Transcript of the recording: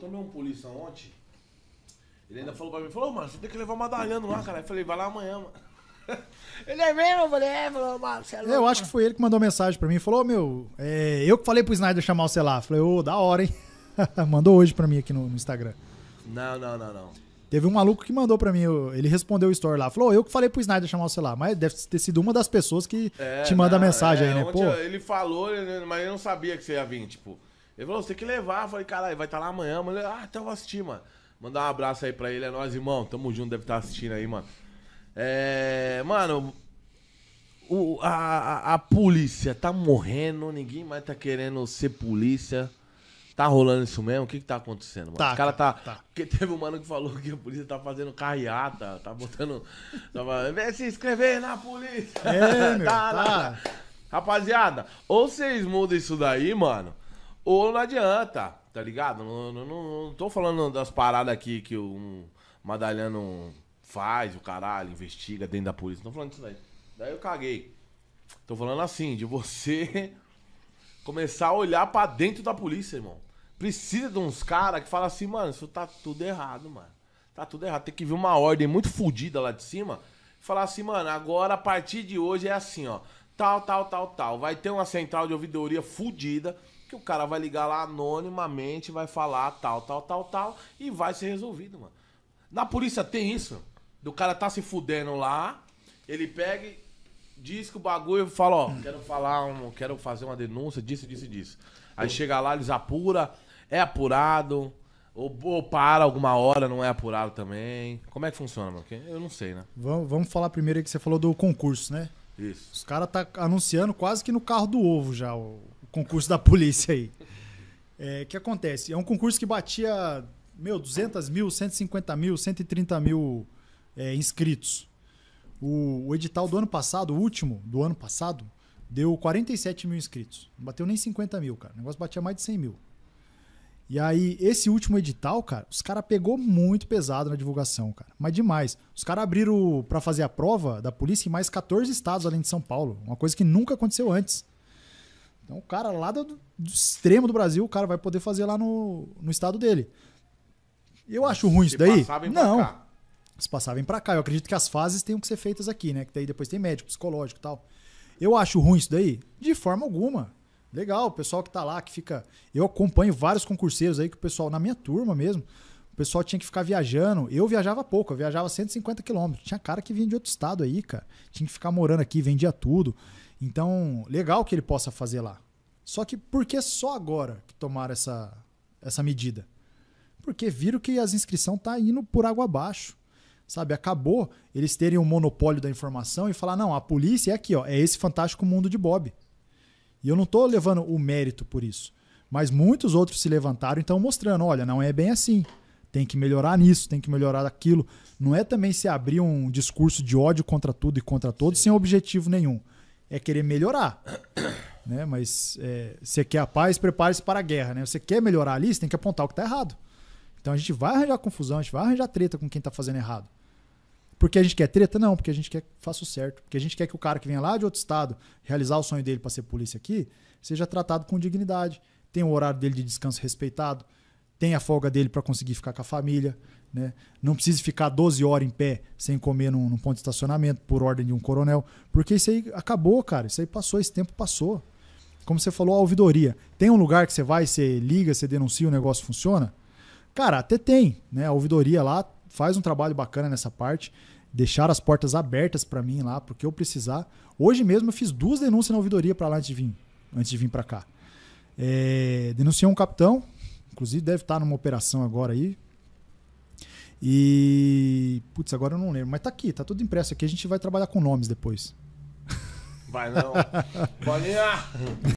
tomei um polícia ontem. Ele ainda falou pra mim, falou, mano, você tem que levar o Madalhano lá, cara. Eu falei, vai lá amanhã, mano. Ele é mesmo, é, Falou, Marcelo. É eu acho que foi ele que mandou mensagem pra mim. Falou, meu, é, eu que falei pro Snyder chamar o Celar. Falei, ô, oh, da hora, hein? mandou hoje pra mim aqui no, no, Instagram. Não, não, não, não. Teve um maluco que mandou pra mim, ele respondeu o story lá. Falou, oh, eu que falei pro Snyder chamar o celular. Mas deve ter sido uma das pessoas que é, te manda não, mensagem é, aí, né? Pô. Ele falou, mas eu não sabia que você ia vir, tipo. Ele falou, você tem que levar. Eu falei, caralho, vai estar tá lá amanhã. Mano, ah, então eu vou assistir, mano. Mandar um abraço aí pra ele, é nóis, irmão. Tamo junto, deve estar tá assistindo aí, mano. É. Mano, o, a, a, a polícia tá morrendo, ninguém mais tá querendo ser polícia. Tá rolando isso mesmo? O que que tá acontecendo, mano? Tá, cara tá. tá. Porque teve um mano que falou que a polícia tá fazendo carreata, tá botando. Tava, tá Vem se inscrever na polícia! É, meu, tá, tá, tá, tá. Rapaziada, ou vocês mudam isso daí, mano ou não adianta, tá ligado? Não, não, não, não tô falando das paradas aqui que o Madalhano faz, o caralho, investiga dentro da polícia. Não tô falando disso daí. Daí eu caguei. Tô falando assim, de você começar a olhar para dentro da polícia, irmão. Precisa de uns caras que falam assim, mano, isso tá tudo errado, mano. Tá tudo errado. Tem que vir uma ordem muito fodida lá de cima falar assim, mano, agora a partir de hoje é assim, ó. Tal, tal, tal, tal. Vai ter uma central de ouvidoria fodida que o cara vai ligar lá anonimamente, vai falar tal, tal, tal, tal, e vai ser resolvido, mano. Na polícia tem isso. Do cara tá se fudendo lá, ele pega e diz que o bagulho fala, ó, quero falar, um, quero fazer uma denúncia, disso, disso, disso. Aí chega lá, eles apura, é apurado, ou, ou, para alguma hora, não é apurado também. Como é que funciona, mano? Eu não sei, né? Vamos, vamos falar primeiro aí que você falou do concurso, né? Isso. Os caras tá anunciando quase que no carro do ovo já o concurso da polícia aí. É, que acontece? É um concurso que batia, meu, 200 mil, 150 mil, 130 mil é, inscritos. O, o, edital do ano passado, o último do ano passado, deu 47 mil inscritos. Não bateu nem 50 mil, cara. O negócio batia mais de 100 mil. E aí, esse último edital, cara, os caras pegou muito pesado na divulgação, cara. Mas demais. Os caras abriram para fazer a prova da polícia em mais 14 estados além de São Paulo. Uma coisa que nunca aconteceu antes. Então o cara lá do, do extremo do Brasil, o cara vai poder fazer lá no, no estado dele. Eu acho ruim isso daí. Não. Cá. Se passarem para cá. Eu acredito que as fases tenham que ser feitas aqui, né? Que daí depois tem médico, psicológico e tal. Eu acho ruim isso daí? De forma alguma. Legal, o pessoal que tá lá, que fica. Eu acompanho vários concurseiros aí que o pessoal, na minha turma mesmo, o pessoal tinha que ficar viajando. Eu viajava pouco, eu viajava 150 quilômetros. Tinha cara que vinha de outro estado aí, cara. Tinha que ficar morando aqui, vendia tudo. Então, legal que ele possa fazer lá. Só que por que só agora que tomaram essa, essa medida? Porque viram que as inscrições tá indo por água abaixo. Sabe, acabou eles terem o um monopólio da informação e falar, não, a polícia é aqui, ó, é esse fantástico mundo de Bob. E eu não estou levando o mérito por isso. Mas muitos outros se levantaram então mostrando, olha, não é bem assim. Tem que melhorar nisso, tem que melhorar aquilo. Não é também se abrir um discurso de ódio contra tudo e contra todos Sim. sem objetivo nenhum é querer melhorar. Né? Mas é, você quer a paz, prepare-se para a guerra. Né? Você quer melhorar ali, você tem que apontar o que está errado. Então a gente vai arranjar confusão, a gente vai arranjar treta com quem está fazendo errado. Porque a gente quer treta? Não, porque a gente quer que faça o certo. Porque a gente quer que o cara que vem lá de outro estado realizar o sonho dele para ser polícia aqui seja tratado com dignidade, tenha o horário dele de descanso respeitado, tem a folga dele para conseguir ficar com a família, né? não precisa ficar 12 horas em pé sem comer num, num, ponto de estacionamento por ordem de um coronel, porque isso aí acabou, cara, isso aí passou, esse tempo passou. Como você falou, a ouvidoria. Tem um lugar que você vai, você liga, você denuncia, o negócio funciona? Cara, até tem, né? A ouvidoria lá faz um trabalho bacana nessa parte, deixar as portas abertas para mim lá, porque eu precisar. Hoje mesmo eu fiz duas denúncias na ouvidoria para lá antes de vir, antes de vir para cá. É, denunciei um capitão Inclusive deve estar numa operação agora aí. E. Putz, agora eu não lembro. Mas tá aqui, tá tudo impresso aqui. A gente vai trabalhar com nomes depois. Vai não. Bolinha!